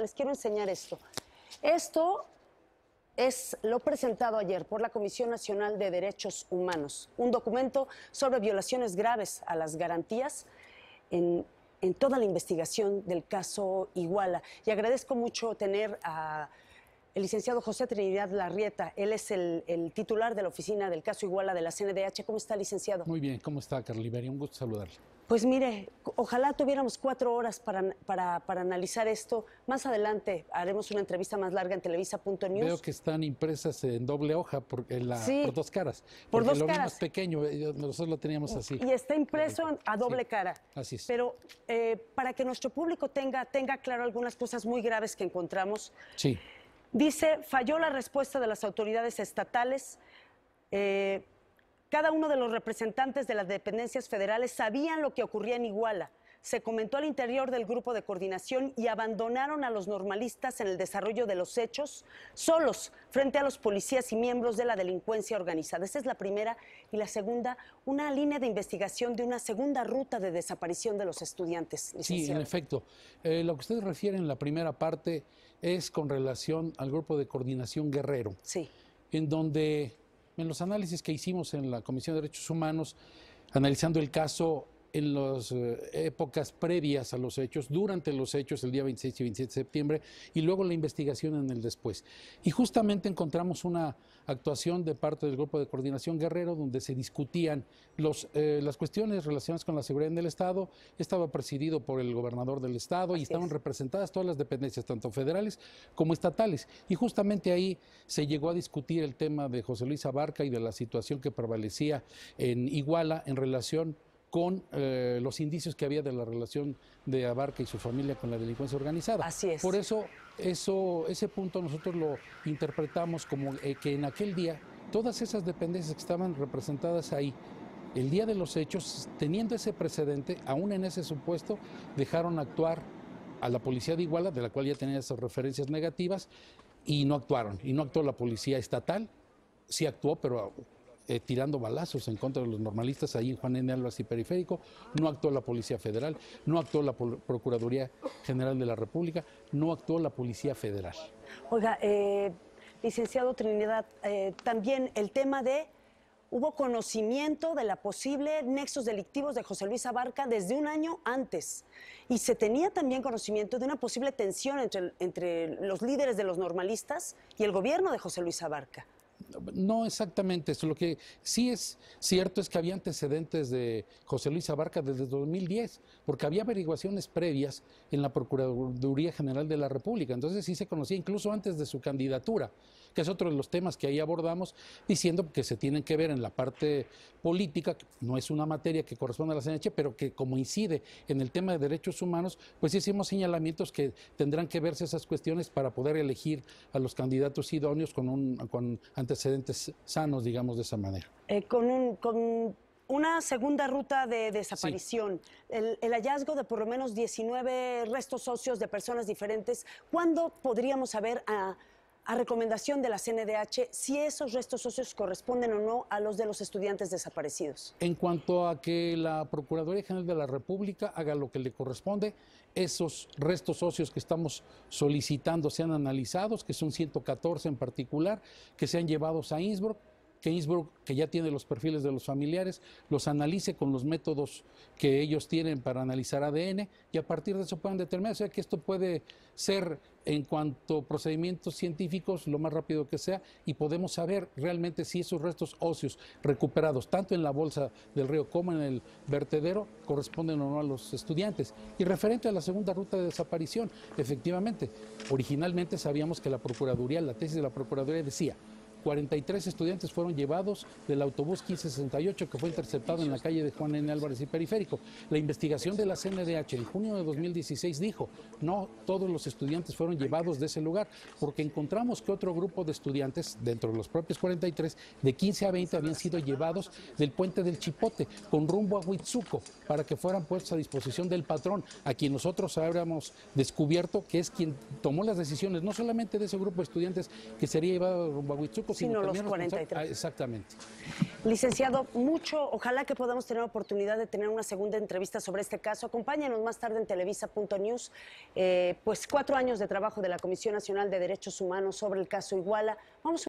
les quiero enseñar esto. Esto es lo presentado ayer por la Comisión Nacional de Derechos Humanos, un documento sobre violaciones graves a las garantías en, toda la investigación del caso Iguala. Y agradezco mucho tener a el licenciado José Trinidad Larrieta. Él es el, titular de la oficina del caso Iguala de la CNDH. ¿Cómo está, licenciado? Muy bien, ¿cómo está, Carliberia? Un gusto saludarle. Pues mire, ojalá tuviéramos cuatro horas para, para, analizar esto. Más adelante haremos una entrevista más larga en televisa.news. Veo que están impresas en doble hoja por, dos la, por dos caras. Por dos lo caras. más pequeño, eh, nosotros lo teníamos así. Y está impreso a doble cara. Así es. Pero eh, para que nuestro público tenga, tenga claro algunas cosas muy graves que encontramos. Sí. Dice, falló la respuesta de las autoridades estatales. Eh, cada uno de los representantes de las dependencias federales sabían lo que ocurría en Iguala se comentó al interior del grupo de coordinación y abandonaron a los normalistas en el desarrollo de los hechos solos frente a los policías y miembros de la delincuencia organizada. Esa es la primera y la segunda, una línea de investigación de una segunda ruta de desaparición de los estudiantes. Sí, en efecto. Eh, lo que ustedes refieren en la primera parte es con relación al grupo de coordinación guerrero. Sí. En donde, en los análisis que hicimos en la Comisión de Derechos Humanos, analizando el caso, en las eh, épocas previas a los hechos, durante los hechos, el día 26 y 27 de septiembre, y luego la investigación en el después. Y justamente encontramos una actuación de parte del Grupo de Coordinación Guerrero, donde se discutían los, eh, las cuestiones relacionadas con la seguridad en el Estado. Estaba presidido por el gobernador del Estado y estaban representadas todas las dependencias, tanto federales como estatales. Y justamente ahí se llegó a discutir el tema de José Luis Abarca y de la situación que prevalecía en Iguala en relación con eh, los indicios que había de la relación de Abarca y su familia con la delincuencia organizada. Así es. Por eso, eso ese punto nosotros lo interpretamos como eh, que en aquel día todas esas dependencias que estaban representadas ahí, el día de los hechos, teniendo ese precedente, aún en ese supuesto, dejaron actuar a la policía de Iguala, de la cual ya tenía esas referencias negativas, y no actuaron. Y no actuó la policía estatal, sí actuó, pero eh, tirando balazos en contra de los normalistas ahí en Juan N. Álvarez y Periférico, no actuó la Policía Federal, no actuó la Procuraduría General de la República, no actuó la Policía Federal. Oiga, eh, licenciado Trinidad, eh, también el tema de hubo conocimiento de la posible nexos delictivos de José Luis Abarca desde un año antes. Y se tenía también conocimiento de una posible tensión entre los líderes de los normalistas y el gobierno de José Luis Abarca. No exactamente eso. Lo que sí es cierto es que había antecedentes de José Luis Abarca desde 2010, porque había averiguaciones previas en la Procuraduría General de la República. Entonces sí se conocía incluso antes de su candidatura, que es otro de los temas que ahí abordamos, diciendo que se tienen que ver en la parte política, no es una materia que corresponde a la CNH, pero que como incide en el tema de derechos humanos, pues hicimos señalamientos que tendrán que verse esas cuestiones para poder elegir a los candidatos idóneos con, un, con antecedentes antecedentes sanos, digamos de esa manera. Eh, con, un, con una segunda ruta de desaparición, el, el, hallazgo de por lo menos 19 restos socios de personas diferentes, ¿cuándo podríamos saber a... Ah, a recomendación de la CNDH si esos restos socios corresponden o no a los de los estudiantes desaparecidos. En cuanto a que la Procuraduría General de la República haga lo que le corresponde, esos restos socios que estamos solicitando sean analizados, que son 114 en particular, que sean llevados a Innsbruck que que ya tiene los perfiles de los familiares, los analice con los métodos que ellos tienen para analizar ADN y a partir de eso puedan determinar. O sea que esto puede ser en cuanto a procedimientos científicos lo más rápido que sea y podemos saber realmente si esos restos óseos recuperados tanto en la bolsa del río como en el vertedero corresponden o no a los estudiantes. Y referente a la segunda ruta de desaparición, efectivamente, originalmente sabíamos que la Procuraduría, la tesis de la Procuraduría decía, 43 estudiantes fueron llevados del autobús 1568 que fue interceptado en la calle de Juan N. Álvarez y Periférico. La investigación de la CNDH en junio de 2016 dijo, no todos los estudiantes fueron llevados de ese lugar, porque encontramos que otro grupo de estudiantes, dentro de los propios 43, de 15 a 20 habían sido llevados del puente del Chipote con rumbo a Huitzuco para que fueran puestos a disposición del patrón, a quien nosotros habríamos descubierto que es quien tomó las decisiones, no solamente de ese grupo de estudiantes que sería llevado rumbo a Huitzuco, sino, los 43. Ah, exactamente. Licenciado, mucho, ojalá que podamos tener oportunidad de tener una segunda entrevista sobre este caso. ACOMPÁÑENOS más tarde en televisa.news, eh, pues cuatro años de trabajo de la Comisión Nacional de Derechos Humanos sobre el caso Iguala. Vamos